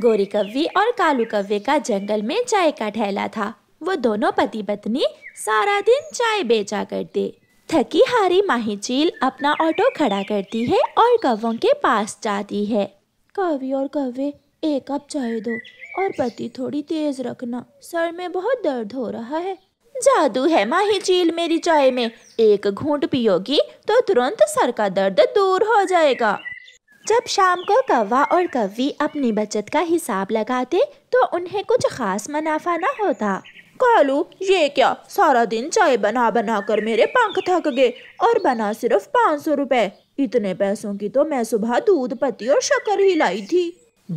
गोरी कव्य और कालू कव्वे का जंगल में चाय का ठेला था वो दोनों पति पत्नी सारा दिन चाय बेचा करते थकी हारी माही चील अपना ऑटो खड़ा करती है और कवों के पास जाती है कवि और कव्वे एक कप चाय दो और पति थोड़ी तेज रखना सर में बहुत दर्द हो रहा है जादू है माही चील मेरी चाय में एक घूंट पियोगी तो तुरंत सर का दर्द दूर हो जाएगा जब शाम को कौवा और कवि अपनी बचत का हिसाब लगाते तो उन्हें कुछ खास मुनाफा ना होता कालू ये क्या सारा दिन चाय बना बना कर मेरे पंख थक गए और बना सिर्फ पाँच सौ रूपए इतने पैसों की तो मैं सुबह दूध पत्ती और शक्कर ही लाई थी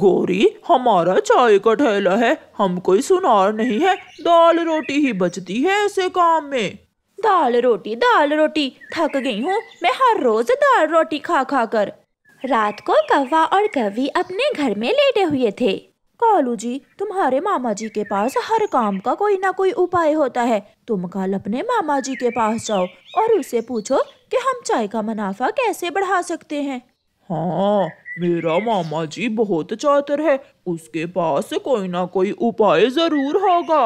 गोरी हमारा चाय का ठेला है हम कोई सुनार नहीं है दाल रोटी ही बचती है ऐसे काम में दाल रोटी दाल रोटी थक गई हूँ मैं हर रोज दाल रोटी खा खा कर रात को कौवा और कवी अपने घर में लेटे हुए थे कालू जी तुम्हारे मामा जी के पास हर काम का कोई ना कोई उपाय होता है तुम कल अपने मामा जी के पास जाओ और उसे पूछो कि हम चाय का मुनाफा कैसे बढ़ा सकते हैं हाँ मेरा मामा जी बहुत चातर है उसके पास कोई ना कोई उपाय जरूर होगा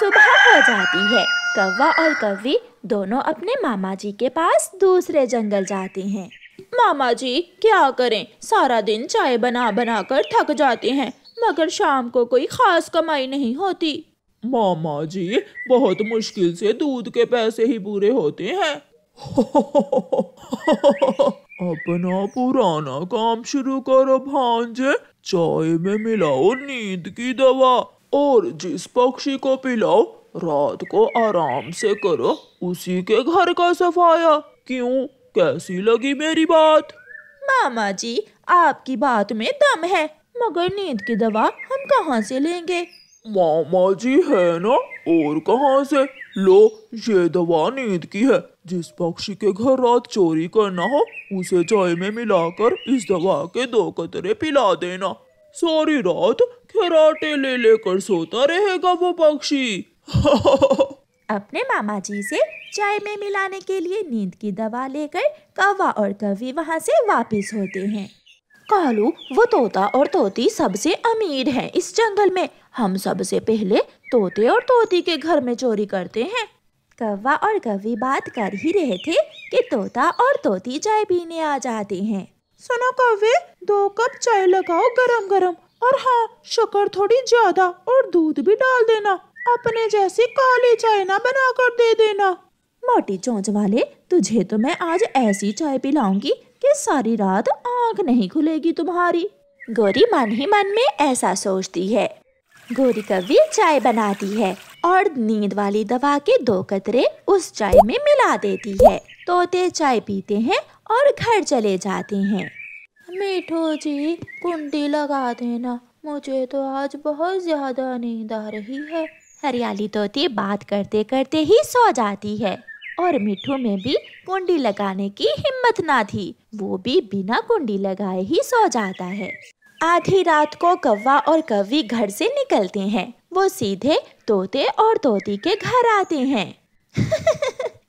सुबह हो जाती है कौवा और कवी दोनों अपने मामा जी के पास दूसरे जंगल जाते हैं मामा जी क्या करें सारा दिन चाय बना बना कर थक जाते हैं मगर शाम को कोई खास कमाई नहीं होती मामा जी बहुत मुश्किल से दूध के पैसे ही पूरे होते हैं अपना पुराना काम शुरू करो भांजे चाय में मिलाओ नींद की दवा और जिस पक्षी को पिलाओ रात को आराम से करो उसी के घर का सफाया क्यों कैसी लगी मेरी बात मामा जी आपकी बात में दम है मगर नींद की दवा हम कहाँ से लेंगे मामा जी है ना और कहाँ से लो ये दवा नींद की है जिस पक्षी के घर रात चोरी करना हो उसे चाय में मिलाकर इस दवा के दो कतरे पिला देना सारी रात खराटे ले लेकर सोता रहेगा वो पक्षी अपने मामा जी से चाय में मिलाने के लिए नींद की दवा लेकर कौवा और कवि वहाँ से वापस होते हैं कालू वो तोता और तोती सबसे अमीर हैं इस जंगल में हम सबसे पहले तोते और तोती के घर में चोरी करते हैं कौवा और कवि बात कर ही रहे थे कि तोता और तोती चाय पीने आ जाते हैं सुनो कवे दो कप चाय लगाओ गरम गरम और हाँ शक्कर थोड़ी ज्यादा और दूध भी डाल देना अपने जैसी काली चाय ना बनाकर दे देना मोटी चोंच वाले तुझे तो मैं आज ऐसी चाय पिलाऊंगी कि सारी रात आंख नहीं खुलेगी तुम्हारी गोरी मन ही मन में ऐसा सोचती है गोरी कवि चाय बनाती है और नींद वाली दवा के दो कतरे उस चाय में मिला देती है तोते चाय पीते हैं और घर चले जाते हैं मीठो जी कुंडी लगा देना मुझे तो आज बहुत ज्यादा नींद आ रही है हरियाली तोती बात करते करते ही सो जाती है और मिठू में भी कुंडी लगाने की हिम्मत ना थी वो भी बिना कुंडी लगाए ही सो जाता है आधी रात को कौवा और कवी घर से निकलते हैं वो सीधे तोते और तोती के घर आते हैं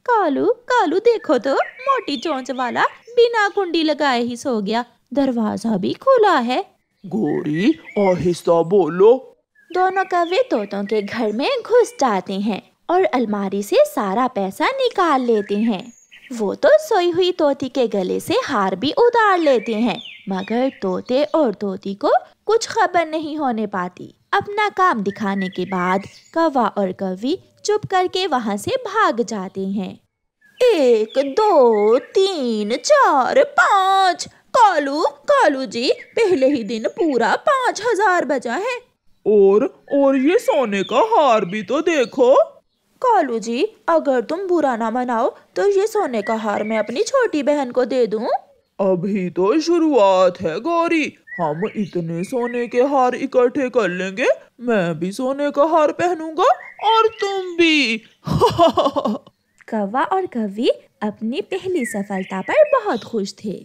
कालू कालू देखो तो मोटी चोंच वाला बिना कुंडी लगाए ही सो गया दरवाजा भी खुला है गोरी आहिस्ता बोलो दोनों कवे तोतों के घर में घुस जाते हैं और अलमारी से सारा पैसा निकाल लेते हैं वो तो सोई हुई तोती के गले से हार भी उतार लेते हैं मगर तोते और तोती को कुछ खबर नहीं होने पाती अपना काम दिखाने के बाद कवा और कवि चुप करके वहाँ से भाग जाते हैं एक दो तीन चार पाँच कालू कालू जी पहले ही दिन पूरा पाँच हजार बजा है और और ये सोने का हार भी तो देखो कालू जी अगर तुम बुरा ना मनाओ तो ये सोने का हार मैं अपनी छोटी बहन को दे दूं अभी तो शुरुआत है गौरी हम इतने सोने के हार इकट्ठे कर लेंगे मैं भी सोने का हार पहनूंगा और तुम भी कौवा और कवि अपनी पहली सफलता पर बहुत खुश थे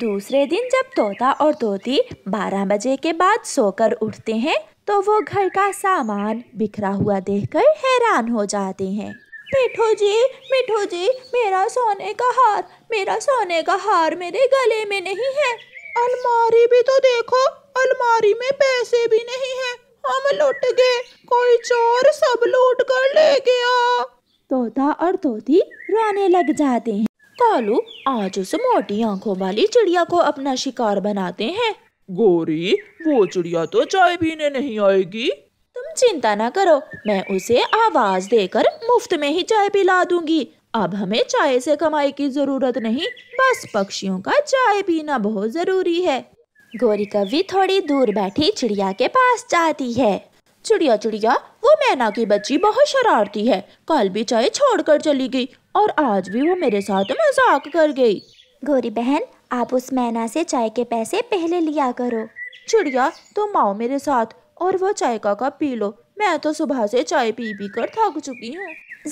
दूसरे दिन जब तोता और तोती 12 बजे के बाद सोकर उठते हैं तो वो घर का सामान बिखरा हुआ देखकर हैरान हो जाते हैं मिठू जी मिठू जी मेरा सोने का हार मेरा सोने का हार मेरे गले में नहीं है अलमारी भी तो देखो अलमारी में पैसे भी नहीं है हम लुट गए कोई चोर सब लूट कर ले गया तोता और तोती रोने लग जाते हैं कालू आज उस मोटी आंखों वाली चिड़िया को अपना शिकार बनाते हैं गोरी वो चिड़िया तो चाय पीने नहीं आएगी तुम चिंता ना करो मैं उसे आवाज देकर मुफ्त में ही चाय पिला दूंगी अब हमें चाय से कमाई की जरूरत नहीं बस पक्षियों का चाय पीना बहुत जरूरी है गोरी कवि थोड़ी दूर बैठी चिड़िया के पास जाती है चिड़िया चिड़िया वो मैना की बच्ची बहुत शरारती है कल भी चाय छोड़कर चली गई और आज भी वो मेरे साथ मजाक कर गई गोरी बहन आप उस मैना से चाय के पैसे पहले लिया करो चिड़िया तुम तो आओ मेरे साथ और वो चाय का कप पी लो मैं तो सुबह से चाय पी पी कर थक चुकी हूँ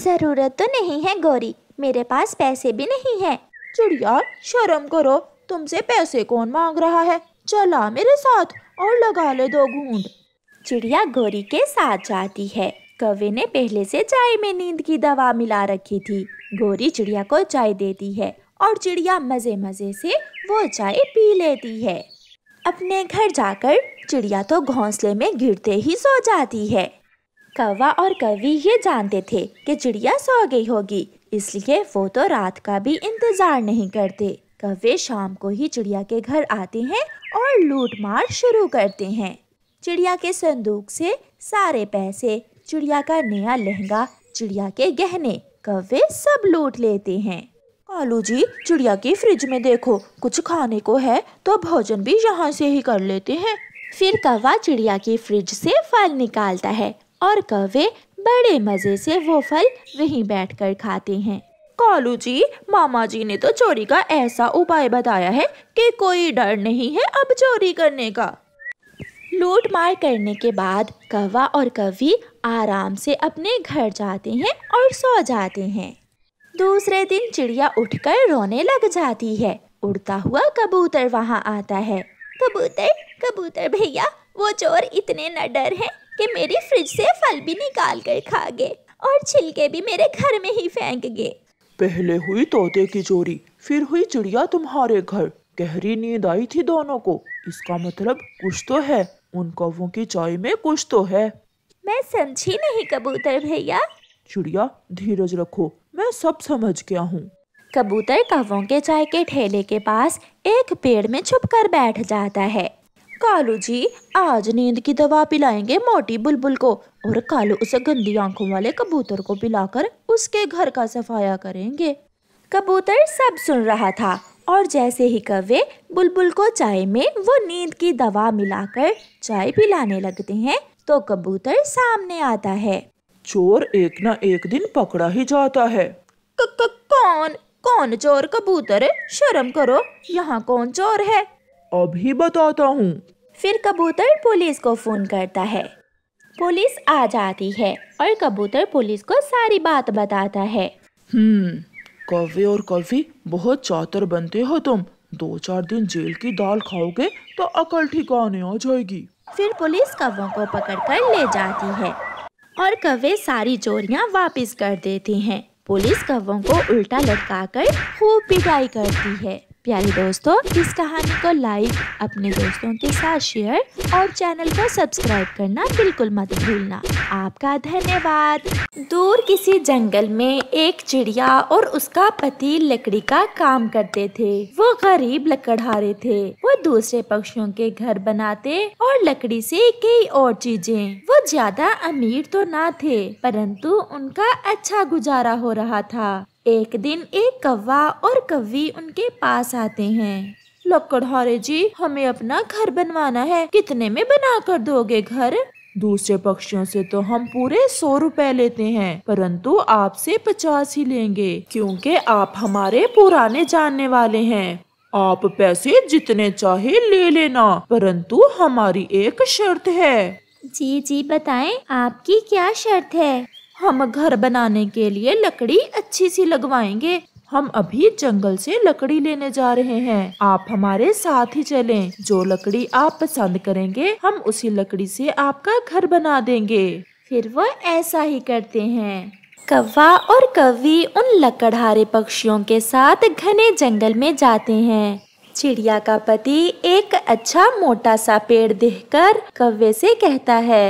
जरूरत तो नहीं है गौरी मेरे पास पैसे भी नहीं है चिड़िया शर्म करो तुमसे पैसे कौन मांग रहा है चला मेरे साथ और लगा ले दो घूंट चिड़िया गौरी के साथ जाती है कवि ने पहले से चाय में नींद की दवा मिला रखी थी गोरी चिड़िया को चाय देती है और चिड़िया मज़े मज़े से वो चाय पी लेती है अपने घर जाकर चिड़िया तो घोंसले में गिरते ही सो जाती है कौवा और कवि ये जानते थे कि चिड़िया सो गई होगी इसलिए वो तो रात का भी इंतज़ार नहीं करते कौवे शाम को ही चिड़िया के घर आते हैं और लूट मार शुरू करते हैं चिड़िया के संदूक से सारे पैसे चिड़िया का नया लहंगा चिड़िया के गहने कवे सब लूट लेते हैं कालू जी चिड़िया के फ्रिज में देखो कुछ खाने को है तो भोजन भी यहाँ से ही कर लेते हैं फिर कवा चिड़िया की फ्रिज से फल निकालता है और कवे बड़े मज़े से वो फल वहीं बैठकर खाते हैं कालू जी मामा जी ने तो चोरी का ऐसा उपाय बताया है कि कोई डर नहीं है अब चोरी करने का लूट मार करने के बाद कौवा और कवि आराम से अपने घर जाते हैं और सो जाते हैं दूसरे दिन चिड़िया उठकर रोने लग जाती है उड़ता हुआ कबूतर वहाँ आता है कबूतर कबूतर भैया वो चोर इतने न डर है कि मेरी फ्रिज से फल भी निकाल कर खा गए और छिलके भी मेरे घर में ही फेंक गए पहले हुई तोते की चोरी फिर हुई चिड़िया तुम्हारे घर गहरी नींद आई थी दोनों को इसका मतलब कुछ तो है उन कौवों की चाय में कुछ तो है मैं समझी नहीं कबूतर भैया चिड़िया धीरज रखो मैं सब समझ गया हूँ कबूतर कौवों के चाय के ठेले के पास एक पेड़ में छुप कर बैठ जाता है कालू जी आज नींद की दवा पिलाएंगे मोटी बुलबुल को और कालू उसे गंदी आंखों वाले कबूतर को पिलाकर उसके घर का सफाया करेंगे कबूतर सब सुन रहा था और जैसे ही कवे बुलबुल को चाय में वो नींद की दवा मिलाकर चाय पिलाने लगते हैं तो कबूतर सामने आता है चोर एक ना एक दिन पकड़ा ही जाता है क -क कौन कौन चोर कबूतर शर्म करो यहाँ कौन चोर है अभी बताता हूँ फिर कबूतर पुलिस को फोन करता है पुलिस आ जाती है और कबूतर पुलिस को सारी बात बताता है हम्म कौवे और कौफी बहुत चातर बनते हो तुम दो चार दिन जेल की दाल खाओगे तो अकल ठिकाने आ जाएगी फिर पुलिस कौवों को पकड़ कर ले जाती है और कवे सारी चोरियाँ वापस कर देते हैं पुलिस कौवों को उल्टा लटका कर खूब पिटाई करती है प्यारे दोस्तों इस कहानी को लाइक अपने दोस्तों के साथ शेयर और चैनल को सब्सक्राइब करना बिल्कुल मत भूलना आपका धन्यवाद दूर किसी जंगल में एक चिड़िया और उसका पति लकड़ी का काम करते थे वो गरीब लकड़हारे थे वो दूसरे पक्षियों के घर बनाते और लकड़ी से कई और चीजें वो ज्यादा अमीर तो ना थे परंतु उनका अच्छा गुजारा हो रहा था एक दिन एक कौवा और कव्वी उनके पास आते हैं लकड़हारे जी हमें अपना घर बनवाना है कितने में बना कर दोगे घर दूसरे पक्षियों से तो हम पूरे सौ रुपए लेते हैं परंतु आपसे पचास ही लेंगे क्योंकि आप हमारे पुराने जानने वाले हैं आप पैसे जितने चाहे ले लेना परंतु हमारी एक शर्त है जी जी बताएं आपकी क्या शर्त है हम घर बनाने के लिए लकड़ी अच्छी सी लगवाएंगे हम अभी जंगल से लकड़ी लेने जा रहे हैं आप हमारे साथ ही चलें जो लकड़ी आप पसंद करेंगे हम उसी लकड़ी से आपका घर बना देंगे फिर वह ऐसा ही करते हैं कव्वा और कवि उन लकड़हारे पक्षियों के साथ घने जंगल में जाते हैं चिड़िया का पति एक अच्छा मोटा सा पेड़ देखकर कव्वे से कहता है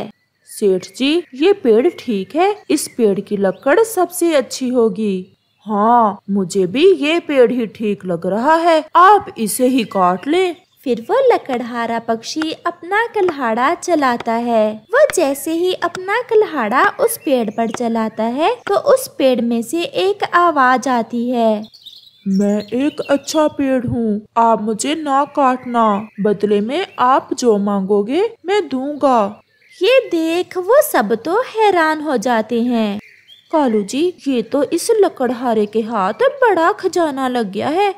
सेठ जी ये पेड़ ठीक है इस पेड़ की लकड़ सबसे अच्छी होगी हाँ मुझे भी ये पेड़ ही ठीक लग रहा है आप इसे ही काट लें फिर वो लकड़हारा पक्षी अपना कल्हाड़ा चलाता है वो जैसे ही अपना कल्हाड़ा उस पेड़ पर चलाता है तो उस पेड़ में से एक आवाज आती है मैं एक अच्छा पेड़ हूँ आप मुझे ना काटना बदले में आप जो मांगोगे मैं दूंगा ये देख वो सब तो हैरान हो जाते हैं कालू जी ये तो इस लकड़हारे के हाथ बड़ा खजाना लग गया है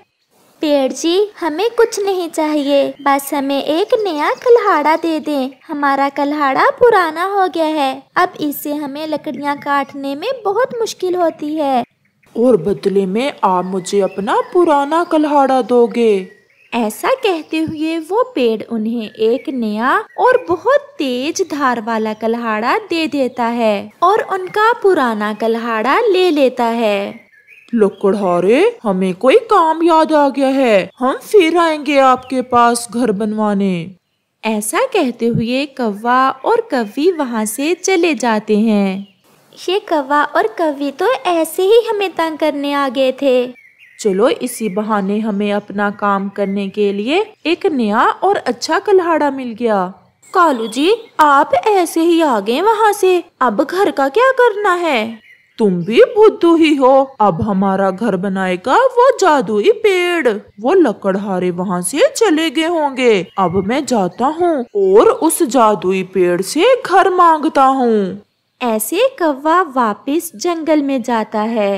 पेड़ जी हमें कुछ नहीं चाहिए बस हमें एक नया कल्हाड़ा दे दें हमारा कल्हाड़ा पुराना हो गया है अब इससे हमें लकड़ियाँ काटने में बहुत मुश्किल होती है और बदले में आप मुझे अपना पुराना कल्हाड़ा दोगे ऐसा कहते हुए वो पेड़ उन्हें एक नया और बहुत तेज धार वाला कल्हाड़ा दे देता है और उनका पुराना कल्हाड़ा ले लेता है लकड़हारे हमें कोई काम याद आ गया है हम फिर आएंगे आपके पास घर बनवाने ऐसा कहते हुए कौवा और कवि वहाँ से चले जाते हैं ये कौवा और कवि तो ऐसे ही हमें तंग करने आ गए थे चलो इसी बहाने हमें अपना काम करने के लिए एक नया और अच्छा कल्हाड़ा मिल गया कालू जी आप ऐसे ही आ गए वहाँ से अब घर का क्या करना है तुम भी बुद्धू ही हो अब हमारा घर बनाएगा वो जादुई पेड़ वो लकड़हारे वहाँ से चले गए होंगे अब मैं जाता हूँ और उस जादुई पेड़ से घर मांगता हूँ ऐसे कौवा वापस जंगल में जाता है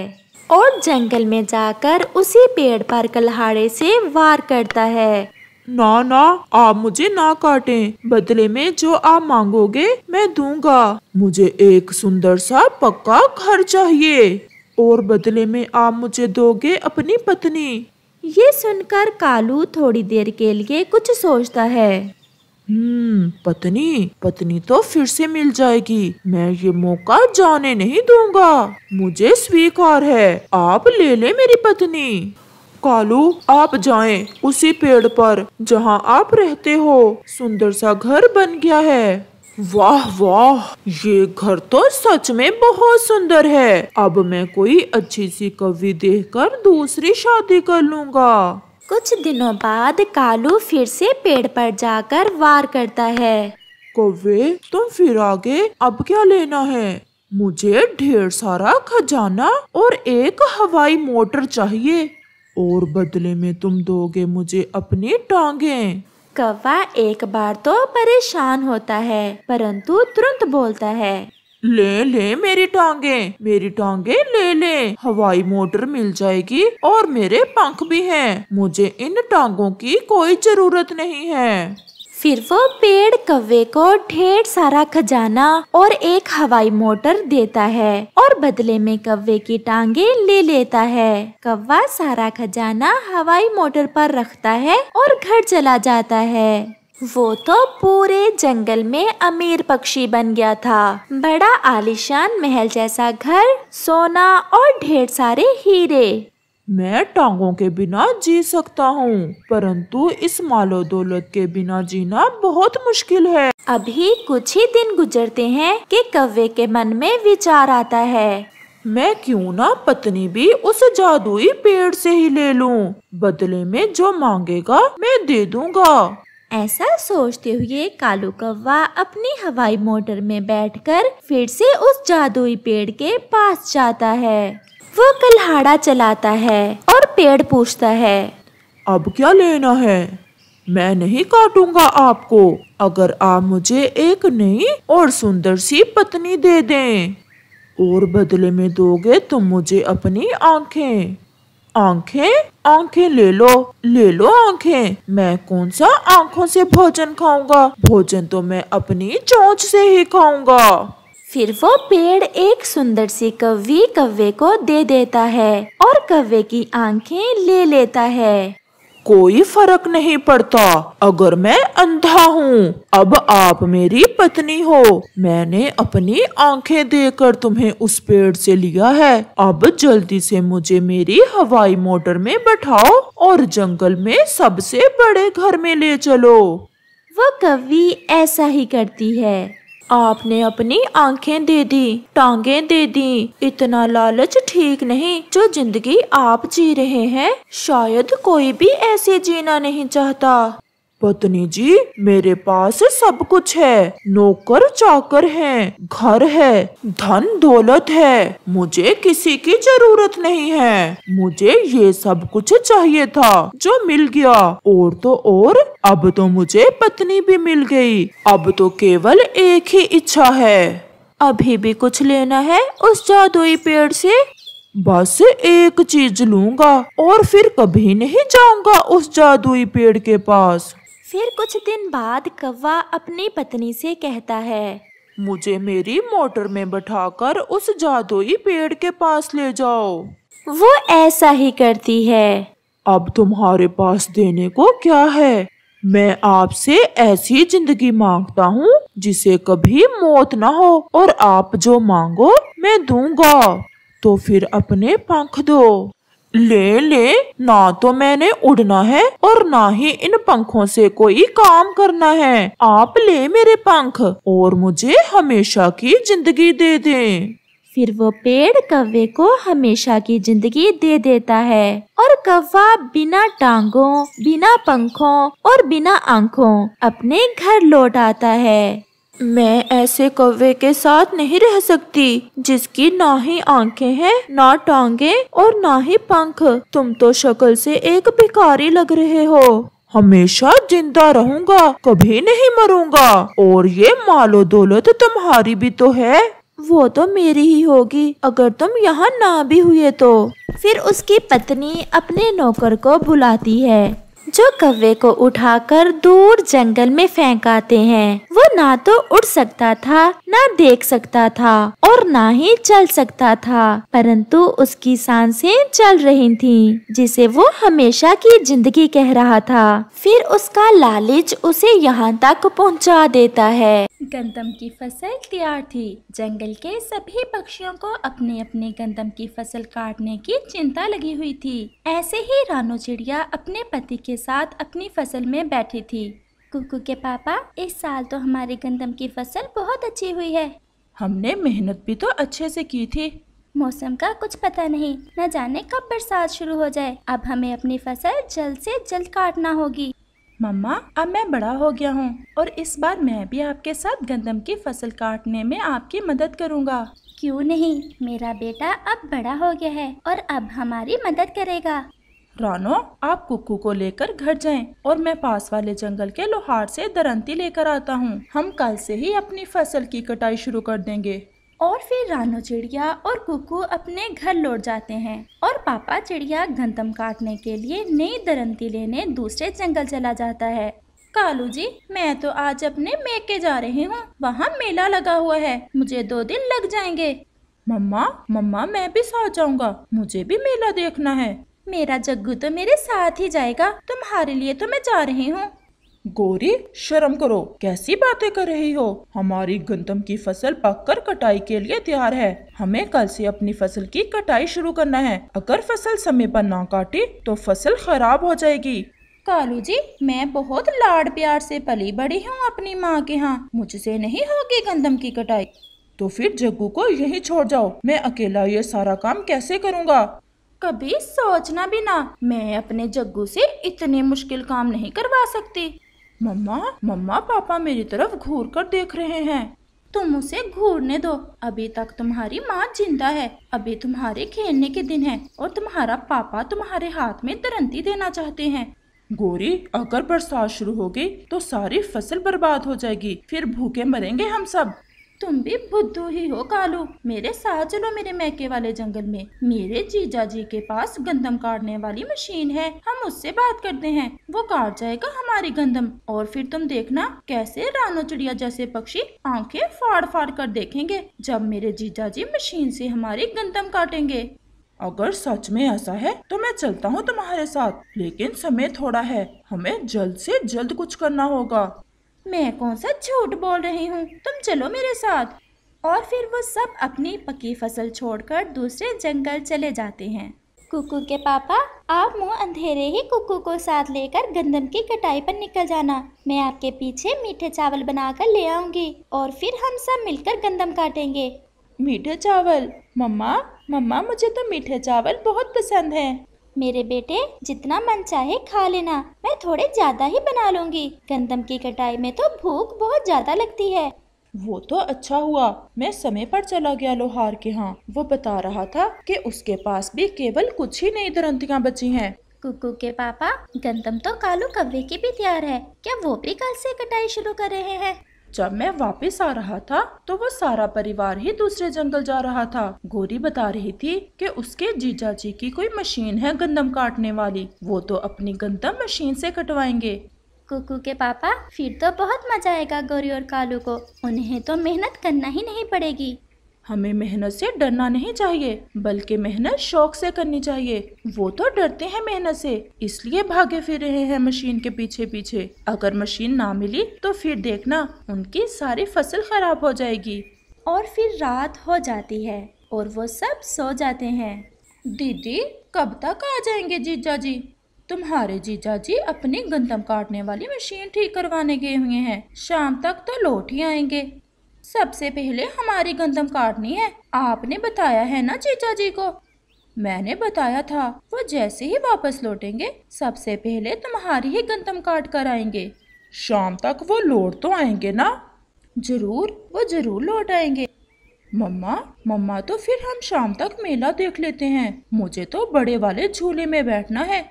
और जंगल में जाकर उसी पेड़ पर कल्हाड़े से वार करता है ना ना आप मुझे ना काटें बदले में जो आप मांगोगे मैं दूंगा मुझे एक सुंदर सा पक्का घर चाहिए और बदले में आप मुझे दोगे अपनी पत्नी ये सुनकर कालू थोड़ी देर के लिए कुछ सोचता है हम्म पत्नी पत्नी तो फिर से मिल जाएगी मैं ये मौका जाने नहीं दूंगा मुझे स्वीकार है आप ले ले मेरी पत्नी कालू आप जाएं उसी पेड़ पर जहां आप रहते हो सुंदर सा घर बन गया है वाह वाह ये घर तो सच में बहुत सुंदर है अब मैं कोई अच्छी सी कवि देखकर दूसरी शादी कर लूंगा कुछ दिनों बाद कालू फिर से पेड़ पर जाकर वार करता है कौवे तुम फिर आगे अब क्या लेना है मुझे ढेर सारा खजाना और एक हवाई मोटर चाहिए और बदले में तुम दोगे मुझे अपनी टांगे कौवा एक बार तो परेशान होता है परंतु तुरंत बोलता है ले ले मेरी टांगे मेरी टांगे ले ले हवाई मोटर मिल जाएगी और मेरे पंख भी हैं मुझे इन टांगों की कोई जरूरत नहीं है फिर वो पेड़ कव्वे को ढेर सारा खजाना और एक हवाई मोटर देता है और बदले में कव्वे की टांगे ले लेता है कव्वा सारा खजाना हवाई मोटर पर रखता है और घर चला जाता है वो तो पूरे जंगल में अमीर पक्षी बन गया था बड़ा आलिशान महल जैसा घर सोना और ढेर सारे हीरे मैं टांगों के बिना जी सकता हूँ परंतु इस मालो दौलत के बिना जीना बहुत मुश्किल है अभी कुछ ही दिन गुजरते हैं कि कव्वे के मन में विचार आता है मैं क्यों ना पत्नी भी उस जादुई पेड़ से ही ले लूं। बदले में जो मांगेगा मैं दे दूंगा ऐसा सोचते हुए कालू कौवा अपनी हवाई मोटर में बैठकर फिर से उस जादुई पेड़ के पास जाता है वो कल्हाड़ा चलाता है और पेड़ पूछता है अब क्या लेना है मैं नहीं काटूंगा आपको अगर आप मुझे एक नई और सुंदर सी पत्नी दे दें और बदले में दोगे तो मुझे अपनी आंखें आंखें आंखें ले लो ले लो आंखें मैं कौन सा आंखों से भोजन खाऊंगा भोजन तो मैं अपनी चोंच से ही खाऊंगा फिर वो पेड़ एक सुंदर सी कव्वी कव्वे को दे देता है और कव्वे की आंखें ले लेता है कोई फर्क नहीं पड़ता अगर मैं अंधा हूँ अब आप मेरी पत्नी हो मैंने अपनी आंखें देकर तुम्हें उस पेड़ से लिया है अब जल्दी से मुझे मेरी हवाई मोटर में बैठाओ और जंगल में सबसे बड़े घर में ले चलो वो कवि ऐसा ही करती है आपने अपनी आंखें दे दी टांगे दे दी इतना लालच ठीक नहीं जो जिंदगी आप जी रहे हैं शायद कोई भी ऐसे जीना नहीं चाहता पत्नी जी मेरे पास सब कुछ है नौकर चाकर हैं, घर है धन दौलत है मुझे किसी की जरूरत नहीं है मुझे ये सब कुछ चाहिए था जो मिल गया और तो और अब तो मुझे पत्नी भी मिल गई अब तो केवल एक ही इच्छा है अभी भी कुछ लेना है उस जादुई पेड़ से बस एक चीज लूंगा और फिर कभी नहीं जाऊंगा उस जादुई पेड़ के पास फिर कुछ दिन बाद कौवा अपनी पत्नी से कहता है मुझे मेरी मोटर में बैठाकर उस जादुई पेड़ के पास ले जाओ वो ऐसा ही करती है अब तुम्हारे पास देने को क्या है मैं आपसे ऐसी जिंदगी मांगता हूँ जिसे कभी मौत ना हो और आप जो मांगो मैं दूंगा तो फिर अपने पंख दो ले ले ना तो मैंने उड़ना है और ना ही इन पंखों से कोई काम करना है आप ले मेरे पंख और मुझे हमेशा की जिंदगी दे दे फिर वो पेड़ कव्वे को हमेशा की जिंदगी दे देता है और कव्वा बिना टांगों बिना पंखों और बिना आंखों अपने घर लौट आता है मैं ऐसे कौवे के साथ नहीं रह सकती जिसकी ना ही आंखें हैं ना टांगे और ना ही पंख तुम तो शक्ल से एक भिखारी लग रहे हो हमेशा जिंदा रहूंगा कभी नहीं मरूंगा और ये मालो दौलत तुम्हारी भी तो है वो तो मेरी ही होगी अगर तुम यहाँ ना भी हुए तो फिर उसकी पत्नी अपने नौकर को बुलाती है जो कव्वे को उठाकर दूर जंगल में फेंकाते हैं वो ना तो उड़ सकता था ना देख सकता था और ना ही चल सकता था परंतु उसकी सांसें चल रही थीं, जिसे वो हमेशा की जिंदगी कह रहा था फिर उसका लालच उसे यहाँ तक पहुँचा देता है गंदम की फसल तैयार थी जंगल के सभी पक्षियों को अपने अपने गंदम की फसल काटने की चिंता लगी हुई थी ऐसे ही रानो चिड़िया अपने पति के के साथ अपनी फसल में बैठी थी कुकू के पापा इस साल तो हमारी गंदम की फसल बहुत अच्छी हुई है हमने मेहनत भी तो अच्छे से की थी मौसम का कुछ पता नहीं न जाने कब बरसात शुरू हो जाए अब हमें अपनी फसल जल्द से जल्द काटना होगी मम्मा अब मैं बड़ा हो गया हूँ और इस बार मैं भी आपके साथ गंदम की फसल काटने में आपकी मदद करूँगा क्यों नहीं मेरा बेटा अब बड़ा हो गया है और अब हमारी मदद करेगा रानो आप कुकू को लेकर घर जाएं और मैं पास वाले जंगल के लोहार से दरंती लेकर आता हूँ हम कल से ही अपनी फसल की कटाई शुरू कर देंगे और फिर रानो चिड़िया और कुकू अपने घर लौट जाते हैं और पापा चिड़िया गंतम काटने के लिए नई दरंती लेने दूसरे जंगल चला जाता है कालू जी मैं तो आज अपने मेके जा रही हूँ वहाँ मेला लगा हुआ है मुझे दो दिन लग जाएंगे मम्मा मम्मा मैं भी साथ जाऊंगा मुझे भी मेला देखना है मेरा जग्गू तो मेरे साथ ही जाएगा तुम्हारे लिए तो मैं जा रही हूँ गोरी शर्म करो कैसी बातें कर रही हो हमारी गंदम की फसल पककर कटाई के लिए तैयार है हमें कल से अपनी फसल की कटाई शुरू करना है अगर फसल समय पर ना काटी तो फसल खराब हो जाएगी कालू जी मैं बहुत लाड प्यार से पली बड़ी हूँ अपनी माँ के यहाँ मुझसे नहीं होगी गंदम की कटाई तो फिर जग्गू को यही छोड़ जाओ मैं अकेला ये सारा काम कैसे करूँगा कभी सोचना भी ना मैं अपने जग्गू से इतने मुश्किल काम नहीं करवा सकती मम्मा मम्मा पापा मेरी तरफ घूर कर देख रहे हैं तुम उसे घूरने दो अभी तक तुम्हारी माँ जिंदा है अभी तुम्हारे खेलने के दिन है और तुम्हारा पापा तुम्हारे हाथ में तरंती देना चाहते हैं गोरी अगर बरसात शुरू होगी तो सारी फसल बर्बाद हो जाएगी फिर भूखे मरेंगे हम सब तुम भी बुद्धू ही हो कालू मेरे साथ चलो मेरे मैके वाले जंगल में मेरे जीजा जी के पास गंदम काटने वाली मशीन है हम उससे बात करते हैं वो काट जाएगा हमारी गंदम और फिर तुम देखना कैसे रानो चिड़िया जैसे पक्षी आंखें फाड़ फाड़ कर देखेंगे जब मेरे जीजा जी मशीन से हमारी गंदम काटेंगे अगर सच में ऐसा है तो मैं चलता हूँ तुम्हारे साथ लेकिन समय थोड़ा है हमें जल्द से जल्द कुछ करना होगा मैं कौन सा झूठ बोल रही हूँ तुम चलो मेरे साथ और फिर वो सब अपनी पकी फसल छोड़कर दूसरे जंगल चले जाते हैं कुकू के पापा आप मुँह अंधेरे ही कुकू को साथ लेकर गंदम की कटाई पर निकल जाना मैं आपके पीछे मीठे चावल बनाकर ले आऊंगी और फिर हम सब मिलकर गंदम काटेंगे मीठे चावल मम्मा मम्मा मुझे तो मीठे चावल बहुत पसंद हैं मेरे बेटे जितना मन चाहे खा लेना मैं थोड़े ज्यादा ही बना लूंगी गंदम की कटाई में तो भूख बहुत ज्यादा लगती है वो तो अच्छा हुआ मैं समय पर चला गया लोहार के यहाँ वो बता रहा था कि उसके पास भी केवल कुछ ही नई दरंतियाँ बची हैं कुकू के पापा गंदम तो कालू कब्बे की भी तैयार है क्या वो भी कल से कटाई शुरू कर रहे हैं जब मैं वापस आ रहा था तो वो सारा परिवार ही दूसरे जंगल जा रहा था गोरी बता रही थी कि उसके जीजा जी की कोई मशीन है गंदम काटने वाली वो तो अपनी गंदम मशीन से कटवाएंगे कुकू के पापा फिर तो बहुत मजा आएगा गोरी और कालू को उन्हें तो मेहनत करना ही नहीं पड़ेगी हमें मेहनत से डरना नहीं चाहिए बल्कि मेहनत शौक से करनी चाहिए वो तो डरते हैं मेहनत से इसलिए भागे फिर रहे हैं मशीन के पीछे पीछे अगर मशीन ना मिली तो फिर देखना उनकी सारी फसल खराब हो जाएगी और फिर रात हो जाती है और वो सब सो जाते हैं दीदी कब तक आ जाएंगे जीजा जी तुम्हारे जीजा जी अपनी गंदम काटने वाली मशीन ठीक करवाने गए हुए हैं शाम तक तो लौट ही आएंगे सबसे पहले हमारी गंदम काटनी है आपने बताया है ना चीचा जी को मैंने बताया था वो जैसे ही वापस लौटेंगे सबसे पहले तुम्हारी ही गंदम काट कर आएंगे शाम तक वो लौट तो आएंगे ना जरूर वो जरूर लौट आएंगे मम्मा मम्मा तो फिर हम शाम तक मेला देख लेते हैं मुझे तो बड़े वाले झूले में बैठना है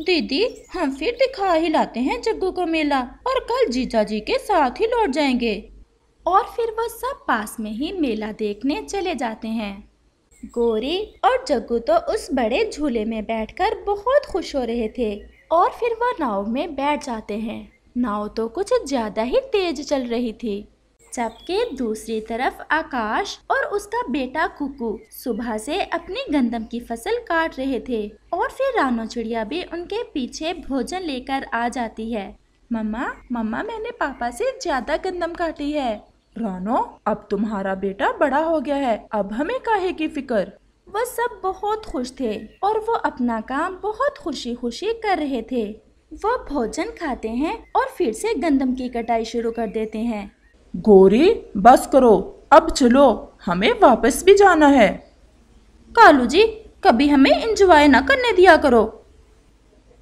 दीदी हम फिर दिखा ही लाते हैं जग्गू को मेला और कल जीजा जी के साथ ही लौट जाएंगे और फिर वो सब पास में ही मेला देखने चले जाते हैं गोरी और जग्गू तो उस बड़े झूले में बैठकर बहुत खुश हो रहे थे और फिर वो नाव में बैठ जाते हैं नाव तो कुछ ज़्यादा ही तेज चल रही थी जबकि दूसरी तरफ आकाश और उसका बेटा कुकू सुबह से अपनी गंदम की फसल काट रहे थे और फिर रानो चिड़िया भी उनके पीछे भोजन लेकर आ जाती है मम्मा मम्मा मैंने पापा से ज़्यादा गंदम काटी है रानो अब तुम्हारा बेटा बड़ा हो गया है अब हमें काहे की फिक्र वह सब बहुत खुश थे और वो अपना काम बहुत खुशी खुशी कर रहे थे वो भोजन खाते हैं और फिर से गंदम की कटाई शुरू कर देते हैं गोरी बस करो अब चलो हमें वापस भी जाना है कालू जी कभी हमें इंजॉय ना करने दिया करो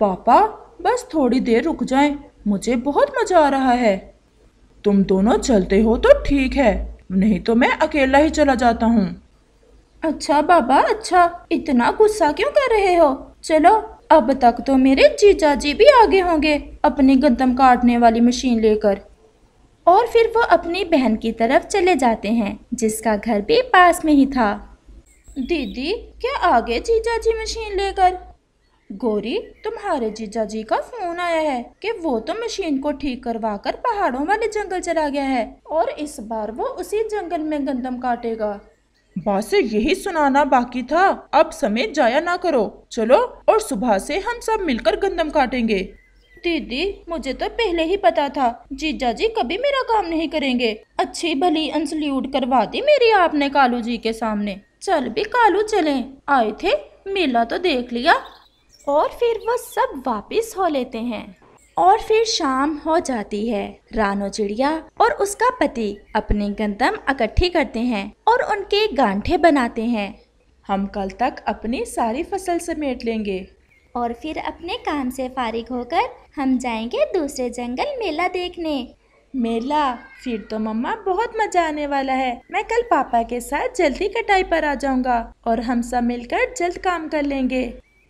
पापा बस थोड़ी देर रुक जाएं मुझे बहुत मजा आ रहा है तुम दोनों चलते हो तो ठीक है नहीं तो मैं अकेला ही चला जाता हूँ अच्छा बाबा अच्छा इतना गुस्सा क्यों कर रहे हो चलो अब तक तो मेरे जीजा जी भी आगे होंगे अपनी गंदम काटने वाली मशीन लेकर और फिर वो अपनी बहन की तरफ चले जाते हैं जिसका घर भी पास में ही था दीदी क्या आगे जीजा जी मशीन लेकर गोरी तुम्हारे जीजा जी का फोन आया है कि वो तो मशीन को ठीक करवा कर पहाड़ों वाले जंगल चला गया है और इस बार वो उसी जंगल में गंदम काटेगा बात से यही सुनाना बाकी था अब समय जाया ना करो चलो और सुबह से हम सब मिलकर गंदम काटेंगे दीदी मुझे तो पहले ही पता था जीजा जी कभी मेरा काम नहीं करेंगे अच्छी भली इंसल्यूट करवा दी मेरी आपने कालू जी के सामने चल भी कालू चले आए थे मेला तो देख लिया और फिर वो सब वापस हो लेते हैं और फिर शाम हो जाती है रानो चिड़िया और उसका पति अपने गंदम इकट्ठी करते हैं और उनके गांठे बनाते हैं हम कल तक अपनी सारी फसल समेट लेंगे और फिर अपने काम से फारिग होकर हम जाएंगे दूसरे जंगल मेला देखने मेला फिर तो मम्मा बहुत मजा आने वाला है मैं कल पापा के साथ जल्दी कटाई पर आ जाऊंगा और हम सब मिलकर जल्द काम कर लेंगे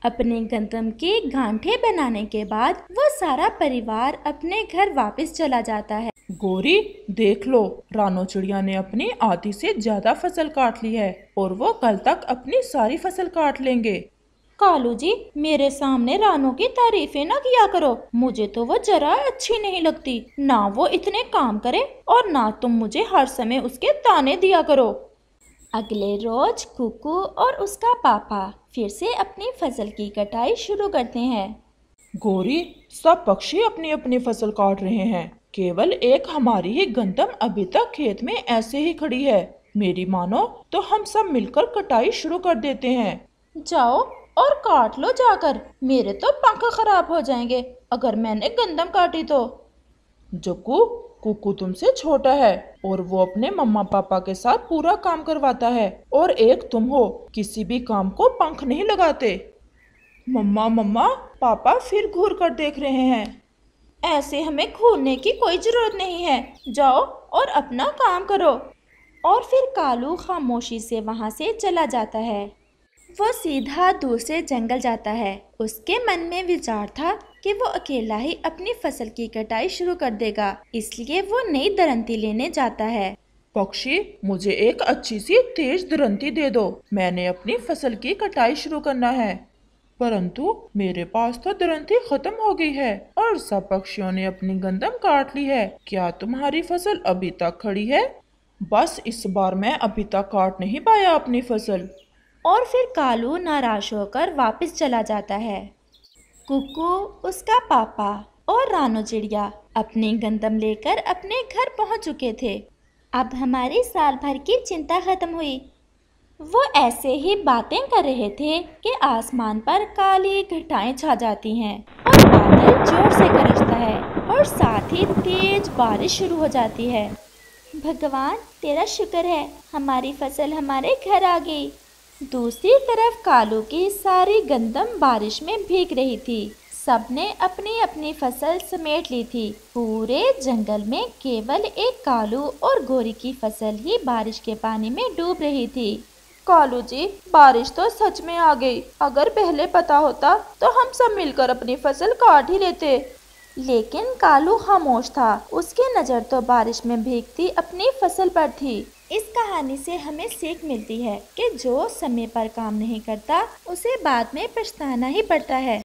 अपने गंतम के गांठे बनाने के बाद वो सारा परिवार अपने घर वापस चला जाता है गोरी देख लो रानो चिड़िया ने अपनी आधी से ज्यादा फसल काट ली है और वो कल तक अपनी सारी फसल काट लेंगे कालू जी मेरे सामने रानो की तारीफें ना किया करो मुझे तो वो जरा अच्छी नहीं लगती ना वो इतने काम करे और ना तुम मुझे हर समय उसके ताने दिया करो अगले रोज कुकू और उसका पापा फिर से अपनी फसल की कटाई शुरू करते हैं गोरी सब पक्षी अपनी अपनी फसल काट रहे हैं केवल एक हमारी ही गंदम अभी तक खेत में ऐसे ही खड़ी है मेरी मानो तो हम सब मिलकर कटाई शुरू कर देते हैं जाओ और काट लो जाकर मेरे तो पंख खराब हो जाएंगे अगर मैंने गंदम काटी तो जक्कू कुकू तुमसे छोटा है और वो अपने मम्मा पापा के साथ पूरा काम करवाता है और एक तुम हो किसी भी काम को पंख नहीं लगाते मम्मा मम्मा पापा फिर घूर कर देख रहे हैं ऐसे हमें घूरने की कोई ज़रूरत नहीं है जाओ और अपना काम करो और फिर कालू खामोशी से वहाँ से चला जाता है वो सीधा दूसरे जंगल जाता है उसके मन में विचार था कि वो अकेला ही अपनी फसल की कटाई शुरू कर देगा इसलिए वो नई दरंती लेने जाता है पक्षी मुझे एक अच्छी सी तेज दरंती दे दो मैंने अपनी फसल की कटाई शुरू करना है परंतु मेरे पास तो दरंती खत्म हो गई है और सब पक्षियों ने अपनी गंदम काट ली है क्या तुम्हारी फसल अभी तक खड़ी है बस इस बार मैं अभी तक काट नहीं पाया अपनी फसल और फिर कालू नाराज होकर वापस चला जाता है कुकु उसका पापा और रानो चिड़िया अपने गंदम लेकर अपने घर पहुंच चुके थे अब हमारी साल भर की चिंता खत्म हुई वो ऐसे ही बातें कर रहे थे कि आसमान पर काली घटाएं छा जाती हैं और बादल जोर से गरजता है और साथ ही तेज बारिश शुरू हो जाती है भगवान तेरा शुक्र है हमारी फसल हमारे घर आ गई दूसरी तरफ कालू की सारी गंदम बारिश में भीग रही थी सबने अपनी अपनी फसल समेट ली थी पूरे जंगल में केवल एक कालू और गोरी की फसल ही बारिश के पानी में डूब रही थी कालू जी बारिश तो सच में आ गई अगर पहले पता होता तो हम सब मिलकर अपनी फसल काट ही लेते लेकिन कालू खामोश था उसकी नज़र तो बारिश में भीगती अपनी फसल पर थी इस कहानी से हमें सीख मिलती है कि जो समय पर काम नहीं करता उसे बाद में पछताना ही पड़ता है